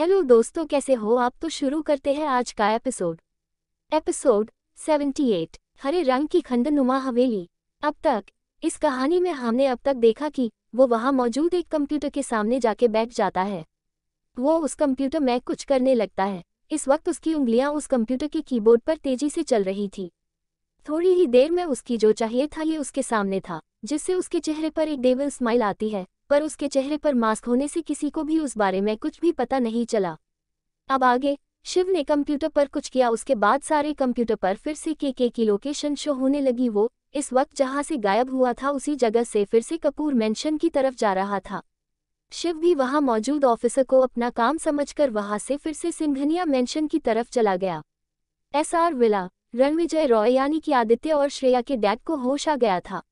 hello दोस्तों कैसे हो आप तो शुरू करते हैं आज का एपिसोड एपिसोड 78 हरे रंग की खंडनुमा हवेली अब तक इस कहानी में हमने अब तक देखा कि वो वहाँ मौजूद एक कंप्यूटर के सामने जाके बैठ जाता है वो उस कंप्यूटर में कुछ करने लगता है इस वक्त उसकी उंगलियां उस कंप्यूटर के कीबोर्ड पर तेजी से चल रही थी थोड़ी ही देर में उसकी जो चाहिए था ये उसके सामने था जिससे उसके चेहरे पर एक डेविल स्माइल आती है पर उसके चेहरे पर मास्क होने से किसी को भी उस बारे में कुछ भी पता नहीं चला अब आगे शिव ने कंप्यूटर पर कुछ किया उसके बाद सारे कंप्यूटर पर फिर से के के की लोकेशन शो होने लगी वो इस वक्त जहां से गायब हुआ था उसी जगह से फिर से कपूर मेंशन की तरफ जा रहा था शिव भी वहां मौजूद ऑफिसर को अपना काम समझकर वहां से फिर से सिंघनिया मेंशन की तरफ चला गया एसआर विला रणविजय रॉय यानी कि आदित्य और श्रेया के डैड को होश आ गया था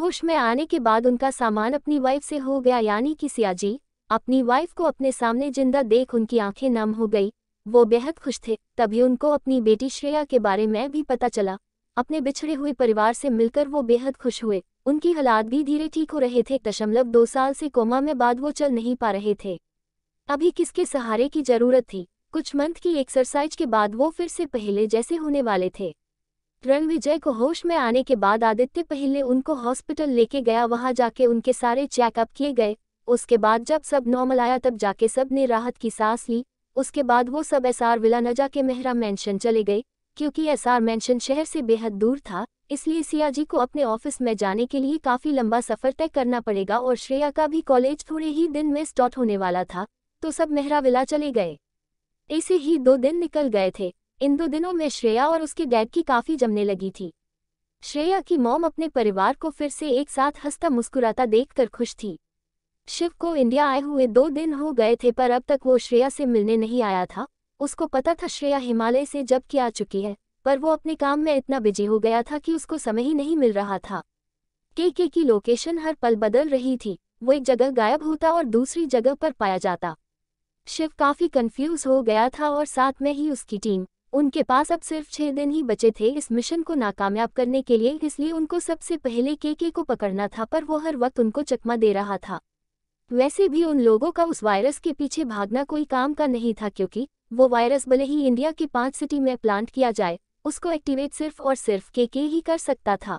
होश में आने के बाद उनका सामान अपनी वाइफ से हो गया यानी कि सियाजी अपनी वाइफ को अपने सामने जिंदा देख उनकी आंखें नम हो गई वो बेहद खुश थे तभी उनको अपनी बेटी श्रेया के बारे में भी पता चला अपने बिछड़े हुए परिवार से मिलकर वो बेहद खुश हुए उनकी हालात भी धीरे ठीक हो रहे थे दशमलव दो साल से कोमा में बाद वो चल नहीं पा रहे थे अभी किसके सहारे की जरूरत थी कुछ मंथ की एक्सरसाइज के बाद वो फिर से पहले जैसे होने वाले थे रणविजय को होश में आने के बाद आदित्य पहले उनको हॉस्पिटल लेके गया वहां जाके उनके सारे चेकअप किए गए उसके बाद जब सब नॉर्मल आया तब जाके सब ने राहत की सांस ली उसके बाद वो सब एसआर विला न जाके मेहरा मैंशन चले गए क्योंकि एसआर मैंशन शहर से बेहद दूर था इसलिए सियाजी को अपने ऑफिस में जाने के लिए काफ़ी लंबा सफ़र तय करना पड़ेगा और श्रेया का भी कॉलेज थोड़े ही दिन में स्टॉट होने वाला था तो सब मेहरा विला चले गए ऐसे ही दो दिन निकल गए थे इन दो दिनों में श्रेया और उसके डैड की काफी जमने लगी थी श्रेया की मॉम अपने परिवार को फिर से एक साथ हंसता मुस्कुराता देखकर खुश थी शिव को इंडिया आए हुए दो दिन हो गए थे पर अब तक वो श्रेया से मिलने नहीं आया था उसको पता था श्रेया हिमालय से जब आ चुकी है पर वो अपने काम में इतना बिजी हो गया था कि उसको समय ही नहीं मिल रहा था के के की लोकेशन हर पल बदल रही थी वो एक जगह गायब होता और दूसरी जगह पर पाया जाता शिव काफी कंफ्यूज हो गया था और साथ में ही उसकी टीम उनके पास अब सिर्फ छह दिन ही बचे थे इस मिशन को नाकामयाब करने के लिए इसलिए उनको सबसे पहले केके को पकड़ना था पर वो हर वक्त उनको चकमा दे रहा था वैसे भी उन लोगों का उस वायरस के पीछे भागना कोई काम का नहीं था क्योंकि वो वायरस भले ही इंडिया के पांच सिटी में प्लांट किया जाए उसको एक्टिवेट सिर्फ और सिर्फ केके ही कर सकता था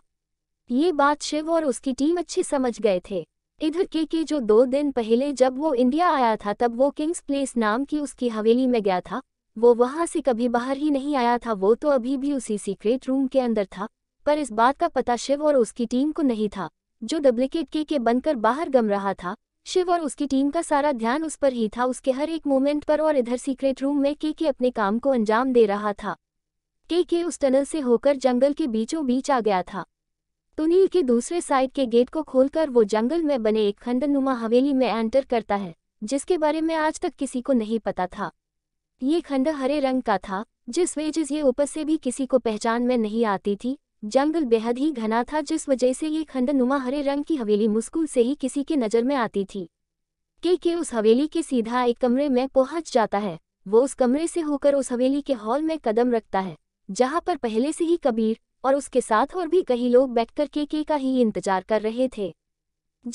ये बात शिव और उसकी टीम अच्छी समझ गए थे इधर के के जो दो दिन पहले जब वो इंडिया आया था तब वो किंग्स प्लेस नाम की उसकी हवेली में गया था वो वहां से कभी बाहर ही नहीं आया था वो तो अभी भी उसी सीक्रेट रूम के अंदर था पर इस बात का पता शिव और उसकी टीम को नहीं था जो डुप्लीकेट के के बनकर बाहर गम रहा था शिव और उसकी टीम का सारा ध्यान उस पर ही था उसके हर एक मोमेंट पर और इधर सीक्रेट रूम में के के अपने काम को अंजाम दे रहा था के के उस टनल से होकर जंगल के बीचों बीच आ गया था तुनील के दूसरे साइड के गेट को खोलकर वो जंगल में बने एक खंडनुमा हवेली में एंटर करता है जिसके बारे में आज तक किसी को नहीं पता था ये खंड हरे रंग का था जिस वजह ये ऊपर से भी किसी को पहचान में नहीं आती थी जंगल बेहद ही घना था जिस वजह से ये खंड नुमा हरे रंग की हवेली मुस्कुल से ही किसी के नज़र में आती थी के के उस हवेली के सीधा एक कमरे में पहुंच जाता है वो उस कमरे से होकर उस हवेली के हॉल में कदम रखता है जहाँ पर पहले से ही कबीर और उसके साथ और भी कई लोग बैठकर के के का ही इंतजार कर रहे थे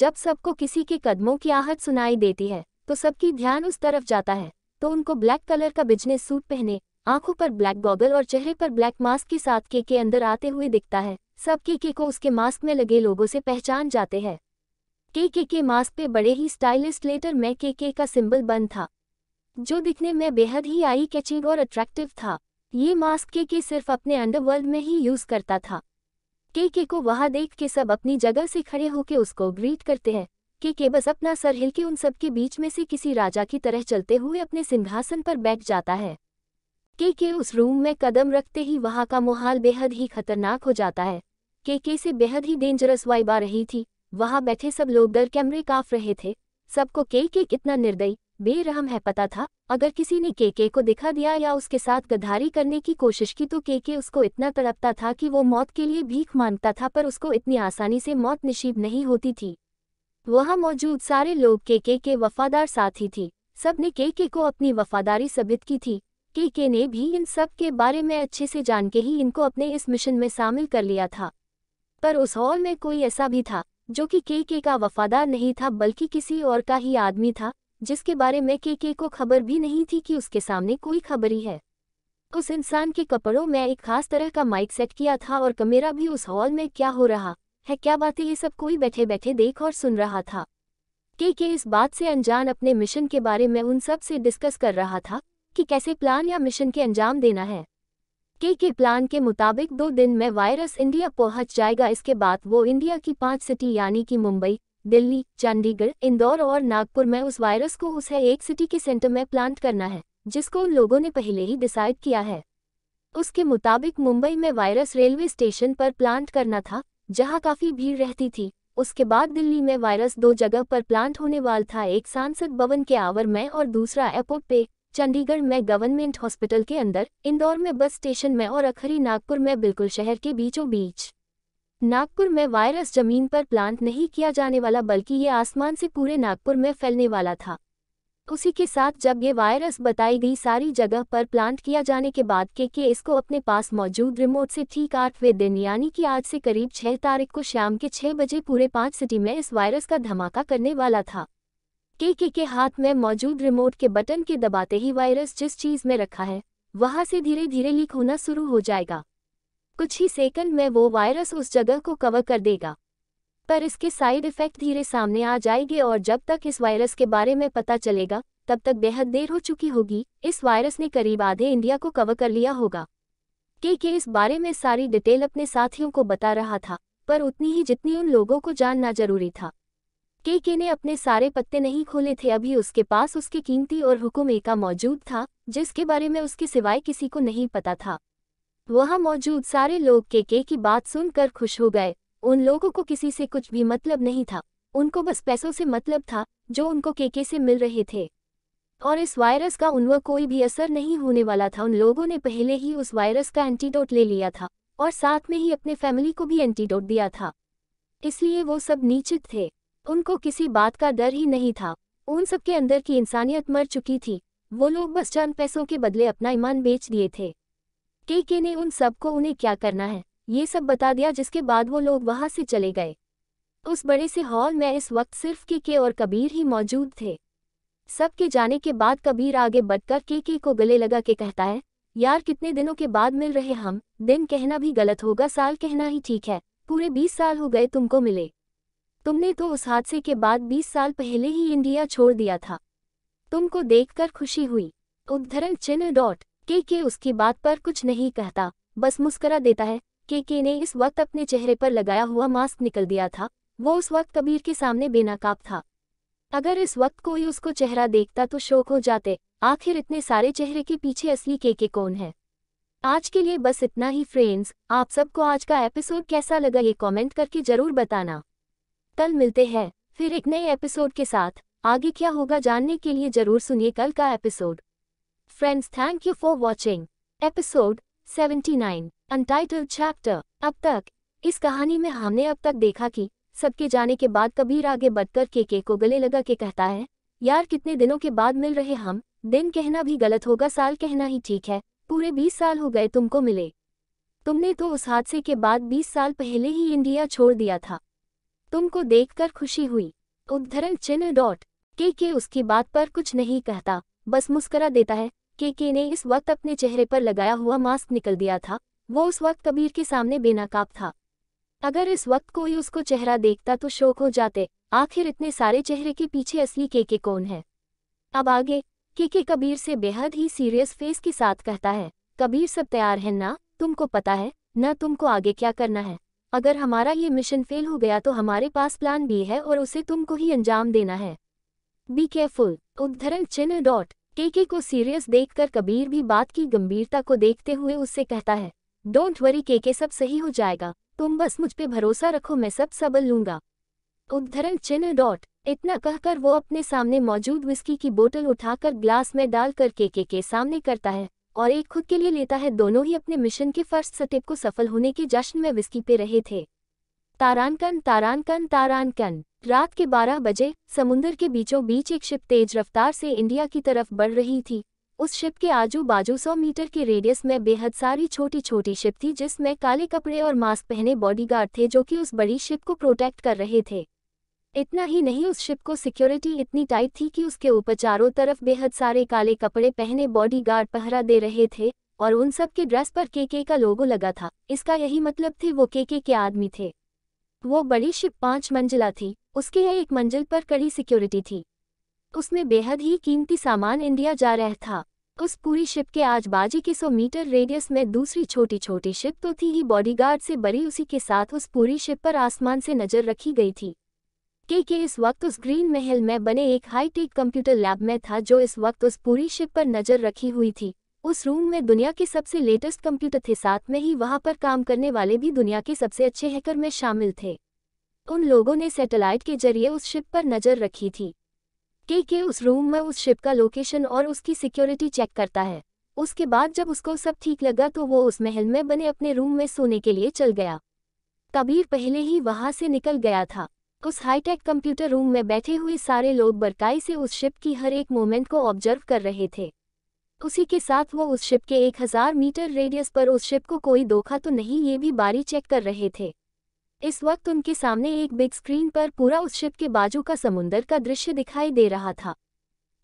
जब सबको किसी के कदमों की आहट सुनाई देती है तो सबकी ध्यान उस तरफ जाता है तो उनको ब्लैक कलर का बिजनेस सूट पहने आंखों पर ब्लैक गॉगल और चेहरे पर ब्लैक मास्क के साथ के के अंदर आते हुए दिखता है सब के के को उसके मास्क में लगे लोगों से पहचान जाते हैं के के के मास्क पे बड़े ही स्टाइलिश लेटर में के के का सिंबल बंद था जो दिखने में बेहद ही आई कैचिंग और अट्रैक्टिव था ये मास्क के के सिर्फ अपने अंडरवर्ल्ड में ही यूज करता था के के को वहां देख के सब अपनी जगह से खड़े होके उसको ग्रीट करते हैं कि के बस अपना सर हिल के उन सब के बीच में से किसी राजा की तरह चलते हुए अपने सिंहासन पर बैठ जाता है के के उस रूम में कदम रखते ही वहां का माहौल बेहद ही खतरनाक हो जाता है के के से बेहद ही डेंजरस वाइब आ रही थी वहां बैठे सब लोग डर कैमरे काफ रहे थे सबको के के कितना निर्दयी बेरहम है पता था अगर किसी ने केके को दिखा दिया या उसके साथ गद्दारी करने की कोशिश की तो केके उसको इतना तड़पता था कि वो मौत के लिए भीख मांगता था पर उसको इतनी आसानी से मौत नसीब नहीं होती थी वह मौजूद सारे लोग के के के वफादार साथी थी सब ने के के को अपनी वफादारी साबित की थी के के ने भी इन सब के बारे में अच्छे से जान के ही इनको अपने इस मिशन में शामिल कर लिया था पर उस हॉल में कोई ऐसा भी था जो कि के के का वफादार नहीं था बल्कि किसी और का ही आदमी था जिसके बारे में के के को खबर भी नहीं थी कि उसके सामने कोई खबरी है उस इंसान के कपड़ों में एक खास तरह का माइक सेट किया था और कमेरा भी उस हॉल में क्या हो रहा है क्या बातें ये सब कोई बैठे बैठे देख और सुन रहा था के के इस बात से अनजान अपने मिशन के बारे में उन सब से डिस्कस कर रहा था कि कैसे प्लान या मिशन के अंजाम देना है के के प्लान के मुताबिक दो दिन में वायरस इंडिया पहुंच जाएगा इसके बाद वो इंडिया की पांच सिटी यानी कि मुंबई दिल्ली चंडीगढ़ इंदौर और नागपुर में उस वायरस को उसे एक सिटी के सेंटर में प्लांट करना है जिसको उन लोगों ने पहले ही डिसाइड किया है उसके मुताबिक मुंबई में वायरस रेलवे स्टेशन पर प्लांट करना था जहां काफी भीड़ रहती थी उसके बाद दिल्ली में वायरस दो जगह पर प्लांट होने वाला था एक सांसद भवन के आवर में और दूसरा एयरपोर्ट पे चंडीगढ़ में गवर्नमेंट हॉस्पिटल के अंदर इंदौर में बस स्टेशन में और अखरी नागपुर में बिल्कुल शहर के बीचों बीच नागपुर में वायरस जमीन पर प्लांट नहीं किया जाने वाला बल्कि ये आसमान से पूरे नागपुर में फैलने वाला था उसी के साथ जब ये वायरस बताई गई सारी जगह पर प्लांट किया जाने के बाद के के इसको अपने पास मौजूद रिमोट से ठीक आठवें दिन यानी कि आज से करीब छह तारीख को शाम के छह बजे पूरे पाँच सिटी में इस वायरस का धमाका करने वाला था के के के हाथ में मौजूद रिमोट के बटन के दबाते ही वायरस जिस चीज़ में रखा है वहाँ से धीरे धीरे लीक होना शुरू हो जाएगा कुछ ही सेकंड में वो वायरस उस जगह को कवर कर देगा पर इसके साइड इफेक्ट धीरे सामने आ जाएंगे और जब तक इस वायरस के बारे में पता चलेगा तब तक बेहद देर हो चुकी होगी इस वायरस ने करीब आधे इंडिया को कवर कर लिया होगा के के इस बारे में सारी डिटेल अपने साथियों को बता रहा था पर उतनी ही जितनी उन लोगों को जानना जरूरी था के के ने अपने सारे पत्ते नहीं खोले थे अभी उसके पास उसके कीमती और हुक्म एका मौजूद था जिसके बारे में उसके सिवाय किसी को नहीं पता था वहाँ मौजूद सारे लोग के के की बात सुनकर खुश हो गए उन लोगों को किसी से कुछ भी मतलब नहीं था उनको बस पैसों से मतलब था जो उनको केके से मिल रहे थे और इस वायरस का उनवर कोई भी असर नहीं होने वाला था उन लोगों ने पहले ही उस वायरस का एंटीडोट ले लिया था और साथ में ही अपने फैमिली को भी एंटीडोट दिया था इसलिए वो सब नीचित थे उनको किसी बात का डर ही नहीं था उन सबके अंदर की इंसानियत मर चुकी थी वो लोग बस चंद पैसों के बदले अपना ईमान बेच दिए थे के के ने उन सबको उन्हें क्या करना है ये सब बता दिया जिसके बाद वो लोग वहां से चले गए उस बड़े से हॉल में इस वक्त सिर्फ के के और कबीर ही मौजूद थे सबके जाने के बाद कबीर आगे बढ़कर के के को गले लगा के कहता है यार कितने दिनों के बाद मिल रहे हम दिन कहना भी गलत होगा साल कहना ही ठीक है पूरे बीस साल हो गए तुमको मिले तुमने तो उस हादसे के बाद बीस साल पहले ही इंडिया छोड़ दिया था तुमको देखकर खुशी हुई उद्धरण चिन्ह डॉट के के उसकी बात पर कुछ नहीं कहता बस मुस्करा देता है केके ने इस वक्त अपने चेहरे पर लगाया हुआ मास्क निकल दिया था वो उस वक्त कबीर के सामने बेनाकाब था अगर इस वक्त कोई उसको चेहरा देखता तो शोक हो जाते आखिर इतने सारे चेहरे के पीछे असली केके कौन है आज के लिए बस इतना ही फ्रेंड्स आप सबको आज का एपिसोड कैसा लगा ये कमेंट करके जरूर बताना कल मिलते हैं फिर एक नए एपिसोड के साथ आगे क्या होगा जानने के लिए जरूर सुनिए कल का episode friends thank you for watching episode 79 untitled chapter अब तक इस कहानी में हमने अब तक देखा कि सबके जाने के बाद कबीर आगे बढ़कर के के को गले लगा के कहता है यार कितने दिनों के बाद मिल रहे हम दिन कहना भी गलत होगा साल कहना ही ठीक है पूरे बीस साल हो गए तुमको मिले तुमने तो उस हादसे के बाद बीस साल पहले ही इंडिया छोड़ दिया था तुमको देखकर खुशी हुई उद्धरण चिन्ह डॉट के के उसकी बात पर कुछ नहीं कहता बस मुस्करा देता है केके ने इस वक्त अपने चेहरे पर लगाया हुआ मास्क निकल दिया था वो उस वक्त कबीर के सामने बेनाकाब था अगर इस वक्त कोई उसको चेहरा देखता तो शोक हो जाते आखिर इतने सारे चेहरे के पीछे असली केके कौन है अब आगे केके कबीर से बेहद ही सीरियस फेस के साथ कहता है कबीर सब तैयार है ना तुमको पता है न तुमको आगे क्या करना है अगर हमारा ये मिशन फेल हो गया तो हमारे पास प्लान भी है और उसे तुमको ही अंजाम देना है बी केयरफुल उद्धरण चिन्ह डॉट केके को सीरियस देखकर कबीर भी बात की गंभीरता को देखते हुए उससे कहता है डोंट वरी केके सब सही हो जाएगा तुम बस मुझ पे भरोसा रखो मैं सब सबल लूंगा उद्धरण चिन्ह डॉट इतना कहकर वो अपने सामने मौजूद विस्की की बोतल उठाकर ग्लास में डालकर केके के सामने करता है और एक खुद के लिए लेता है दोनों ही अपने मिशन के फर्स्ट स्टेप को सफल होने के जश्न में विस्की पे रहे थे तारानकन तारानकन तारानकन रात के 12 बजे समुंदर के बीचों बीच एक शिप तेज रफ्तार से इंडिया की तरफ बढ़ रही थी उस शिप के आजू बाजू सौ मीटर के रेडियस में बेहद सारी छोटी छोटी शिप थी जिसमें काले कपड़े और मास्क पहने बॉडीगार्ड थे जो कि उस बड़ी शिप को प्रोटेक्ट कर रहे थे इतना ही नहीं उस शिप को सिक्योरिटी इतनी टाइट थी कि उसके ऊपर चारों तरफ बेहद सारे काले कपड़े पहने बॉडीगार्ड पहरा दे रहे थे और उन सब के ड्रेस पर केके का लोगो लगा था इसका यही मतलब थे वो केके के आदमी थे वो बड़ी शिप पांच मंजिला थी उसके एक मंजिल पर कड़ी सिक्योरिटी थी उसमें बेहद ही कीमती सामान इंडिया जा रहा था उस पूरी शिप के आज बाजी के सौ मीटर रेडियस में दूसरी छोटी छोटी शिप तो थी ही बॉडीगार्ड से बड़ी उसी के साथ उस पूरी शिप पर आसमान से नजर रखी गई थी के के इस वक्त उस ग्रीन महल में बने एक हाईटेक कंप्यूटर लैब में था जो इस वक्त उस पूरी शिप पर नजर रखी हुई थी उस रूम में दुनिया के सबसे लेटेस्ट कंप्यूटर थे साथ में ही वहां पर काम करने वाले भी दुनिया के सबसे अच्छे हैकर में शामिल थे उन लोगों ने सैटेलाइट के जरिए उस शिप पर नज़र रखी थी के के उस रूम में उस शिप का लोकेशन और उसकी सिक्योरिटी चेक करता है उसके बाद जब उसको सब ठीक लगा तो वो उस महल में बने अपने रूम में सोने के लिए चल गया कबीर पहले ही वहां से निकल गया था उस हाईटेक कंप्यूटर रूम में बैठे हुए सारे लोग बरकाई से उस शिप की हर एक मोमेंट को ऑब्जर्व कर रहे थे उसी के साथ वो उस शिप के 1000 मीटर रेडियस पर उस शिप को कोई धोखा तो नहीं ये भी बारी चेक कर रहे थे इस वक्त उनके सामने एक बिग स्क्रीन पर पूरा उस शिप के बाजू का समुंदर का दृश्य दिखाई दे रहा था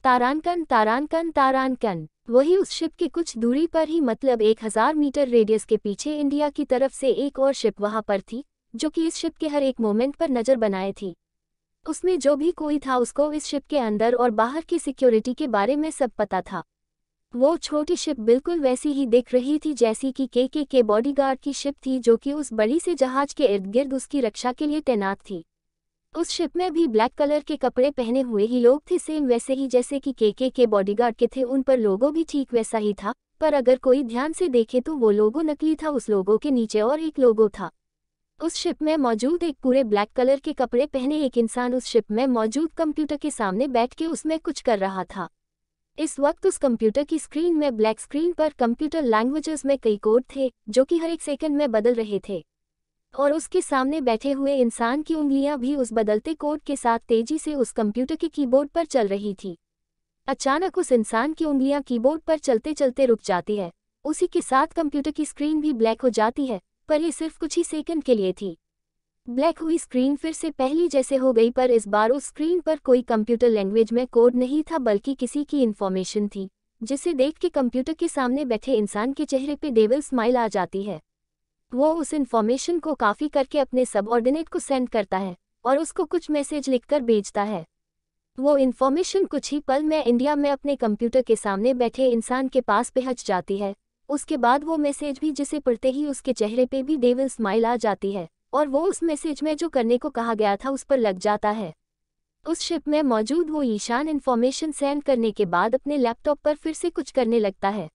तारानकन तारानकन तारानकन वही उस शिप के कुछ दूरी पर ही मतलब 1000 मीटर रेडियस के पीछे इंडिया की तरफ से एक और शिप वहां पर थी जो कि इस शिप के हर एक मोमेंट पर नजर बनाए थी उसमें जो भी कोई था उसको इस शिप के अंदर और बाहर की सिक्योरिटी के बारे में सब पता था वो छोटी शिप बिल्कुल वैसी ही दिख रही थी जैसी कि के के के बॉडीगार्ड की शिप थी जो कि उस बड़ी से जहाज के इर्द गिर्द उसकी रक्षा के लिए तैनात थी उस शिप में भी ब्लैक कलर के कपड़े पहने हुए ही लोग थे सेम वैसे ही जैसे कि के के के बॉडीगार्ड के थे उन पर लोगों भी ठीक वैसा ही था पर अगर कोई ध्यान से देखे तो वो लोगो नकली था उस लोगों के नीचे और एक लोगो था उस शिप में मौजूद एक पूरे ब्लैक कलर के कपड़े पहने एक इंसान उस शिप में मौजूद कंप्यूटर के सामने बैठ के उसमें कुछ कर रहा था इस वक्त उस कंप्यूटर की स्क्रीन में ब्लैक स्क्रीन पर कंप्यूटर लैंग्वेजेस में कई कोड थे जो कि हर एक सेकंड में बदल रहे थे और उसके सामने बैठे हुए इंसान की उंगलियां भी उस बदलते कोड के साथ तेजी से उस कंप्यूटर के कीबोर्ड पर चल रही थी अचानक उस इंसान की उंगलियां कीबोर्ड पर चलते चलते रुक जाती है उसी के साथ कंप्यूटर की स्क्रीन भी ब्लैक हो जाती है पर यह सिर्फ कुछ ही सेकंड के लिए थी ब्लैक हुई स्क्रीन फिर से पहली जैसे हो गई पर इस बार उस स्क्रीन पर कोई कंप्यूटर लैंग्वेज में कोड नहीं था बल्कि किसी की इन्फॉर्मेशन थी जिसे देख के कंप्यूटर के सामने बैठे इंसान के चेहरे पे डेविल स्माइल आ जाती है वो उस इन्फॉर्मेशन को काफ़ी करके अपने सबऑर्डिनेट को सेंड करता है और उसको कुछ मैसेज लिखकर भेजता है वो इन्फॉर्मेशन कुछ ही पल में इंडिया में अपने कंप्यूटर के सामने बैठे इंसान के पास पहुंच जाती है उसके बाद वो मैसेज भी जिसे पढ़ते ही उसके चेहरे पे भी डेविल स्माइल आ जाती है और वो उस मैसेज में जो करने को कहा गया था उस पर लग जाता है उस शिप में मौजूद वो ईशान इन्फॉर्मेशन सेंड करने के बाद अपने लैपटॉप पर फिर से कुछ करने लगता है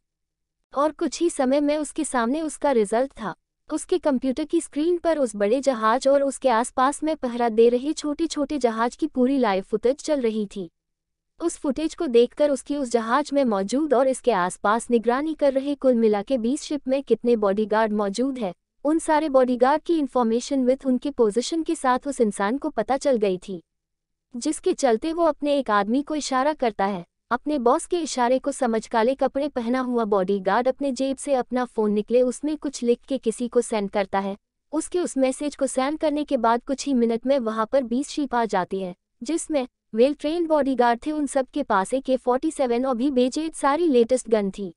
और कुछ ही समय में उसके सामने उसका रिजल्ट था उसके कंप्यूटर की स्क्रीन पर उस बड़े जहाज और उसके आसपास में पहरा दे रहे छोटे छोटे जहाज की पूरी लाइव फुटेज चल रही थी उस फुटेज को देखकर उसकी उस जहाज में मौजूद और इसके आसपास निगरानी कर रहे कुल मिला के बीस शिप में कितने बॉडीगार्ड मौजूद है उन सारे बॉडीगार्ड की इन्फॉर्मेशन विथ उनके पोजीशन के साथ उस इंसान को पता चल गई थी जिसके चलते वो अपने एक आदमी को इशारा करता है अपने बॉस के इशारे को समझ काले कपड़े पहना हुआ बॉडीगार्ड अपने जेब से अपना फ़ोन निकले उसमें कुछ लिख के किसी को सेंड करता है उसके उस मैसेज को सेंड करने के बाद कुछ ही मिनट में वहाँ पर बीस शीप आ जाती है जिसमें वेल ट्रेन बॉडीगार्ड थे उन सब के पास एक के फोर्टी सेवन और भी बेचे सारी लेटेस्ट गन थी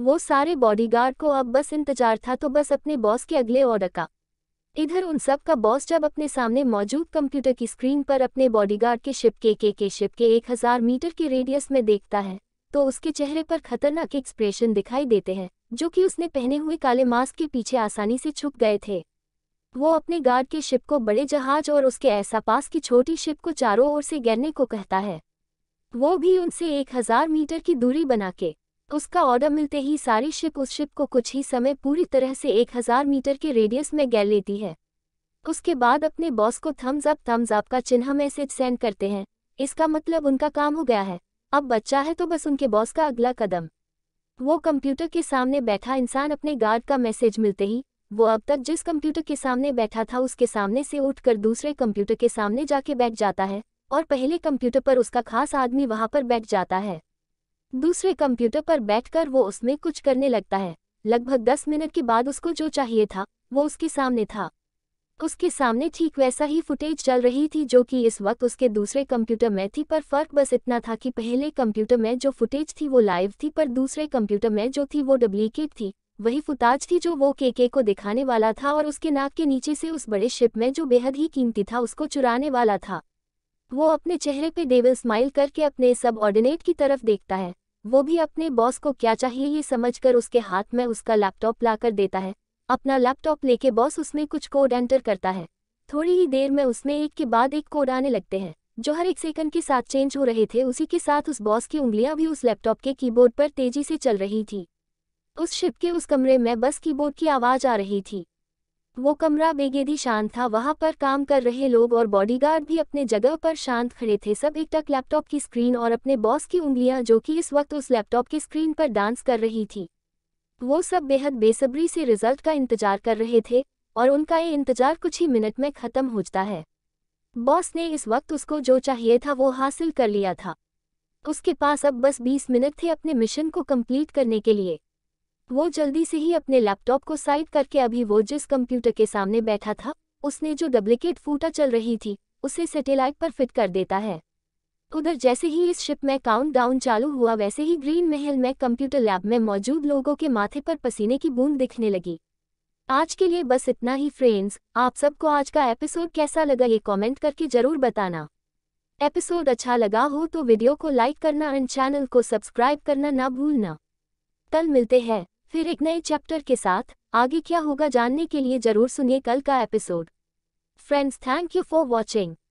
वो सारे बॉडीगार्ड को अब बस इंतजार था तो बस अपने बॉस के अगले ऑर्डर का इधर उन सब का बॉस जब अपने सामने मौजूद कंप्यूटर की स्क्रीन पर अपने बॉडीगार्ड के शिप के के के शिप के एक हजार मीटर के रेडियस में देखता है तो उसके चेहरे पर खतरनाक एक्सप्रेशन दिखाई देते हैं जो कि उसने पहने हुए काले मास्क के पीछे आसानी से छुप गए थे वो अपने गार्ड के शिप को बड़े जहाज और उसके ऐसा पास की छोटी शिप को चारों ओर से गिरने को कहता है वो भी उनसे एक हजार मीटर की दूरी बना के उसका ऑर्डर मिलते ही सारी शिप उस शिप को कुछ ही समय पूरी तरह से एक हजार मीटर के रेडियस में गैर लेती है उसके बाद अपने बॉस को थम्स अप थम्स अप का चिन्ह मैसेज सेंड करते हैं इसका मतलब उनका काम हो गया है अब बच्चा है तो बस उनके बॉस का अगला कदम वो कंप्यूटर के सामने बैठा इंसान अपने गार्ड का मैसेज मिलते ही वो अब तक जिस कंप्यूटर के सामने बैठा था उसके सामने से उठकर दूसरे कंप्यूटर के सामने जाके बैठ जाता है और पहले कंप्यूटर पर उसका खास आदमी वहां पर बैठ जाता है दूसरे कंप्यूटर पर बैठकर वो उसमें कुछ करने लगता है लगभग दस मिनट के बाद उसको जो चाहिए था वो उसके सामने था उसके सामने ठीक वैसा ही फुटेज चल रही थी जो कि इस वक्त उसके दूसरे कंप्यूटर में थी पर फर्क बस इतना था कि पहले कंप्यूटर में जो फुटेज थी वो लाइव थी पर दूसरे कंप्यूटर में जो थी वो डुप्लीकेट थी वही फुताज थी जो वो केके को दिखाने वाला था और उसके नाक के नीचे से उस बड़े शिप में जो बेहद ही कीमती था उसको चुराने वाला था वो अपने चेहरे पे डेविल स्माइल करके अपने सब ऑर्डिनेट की तरफ देखता है वो भी अपने बॉस को क्या चाहिए ये समझकर उसके हाथ में उसका लैपटॉप लाकर देता है अपना लैपटॉप लेके बॉस उसमें कुछ कोड एंटर करता है थोड़ी ही देर में उसमें एक के बाद एक कोड आने लगते हैं जो हर एक सेकंड के साथ चेंज हो रहे थे उसी के साथ उस बॉस की उंगलियां भी उस लैपटॉप के कीबोर्ड पर तेजी से चल रही थी उस शिप के उस कमरे में बस कीबोर्ड की आवाज़ आ रही थी वो कमरा बेगेदी शांत था वहां पर काम कर रहे लोग और बॉडीगार्ड भी अपने जगह पर शांत खड़े थे सब एकटक लैपटॉप की स्क्रीन और अपने बॉस की उंगलियां जो कि इस वक्त उस लैपटॉप की स्क्रीन पर डांस कर रही थी वो सब बेहद बेसब्री से रिजल्ट का इंतजार कर रहे थे और उनका ये इंतजार कुछ ही मिनट में खत्म हो जाता है बॉस ने इस वक्त उसको जो चाहिए था वो हासिल कर लिया था उसके पास अब बस 20 मिनट थे अपने मिशन को कंप्लीट करने के लिए वो जल्दी से ही अपने लैपटॉप को साइड करके अभी वो जिस कंप्यूटर के सामने बैठा था उसने जो डुप्लीकेट फूटा चल रही थी उसे सैटेलाइट पर फिट कर देता है उधर जैसे ही इस शिप में काउंट डाउन चालू हुआ वैसे ही ग्रीन महल में कंप्यूटर लैब में मौजूद लोगों के माथे पर पसीने की बूंद दिखने लगी आज के लिए बस इतना ही फ्रेंड्स आप सबको आज का एपिसोड कैसा लगा ये कॉमेंट करके जरूर बताना एपिसोड अच्छा लगा हो तो वीडियो को लाइक करना एंड चैनल को सब्सक्राइब करना ना भूलना कल मिलते हैं फिर एक नए चैप्टर के साथ आगे क्या होगा जानने के लिए जरूर सुनिए कल का episode friends thank you for watching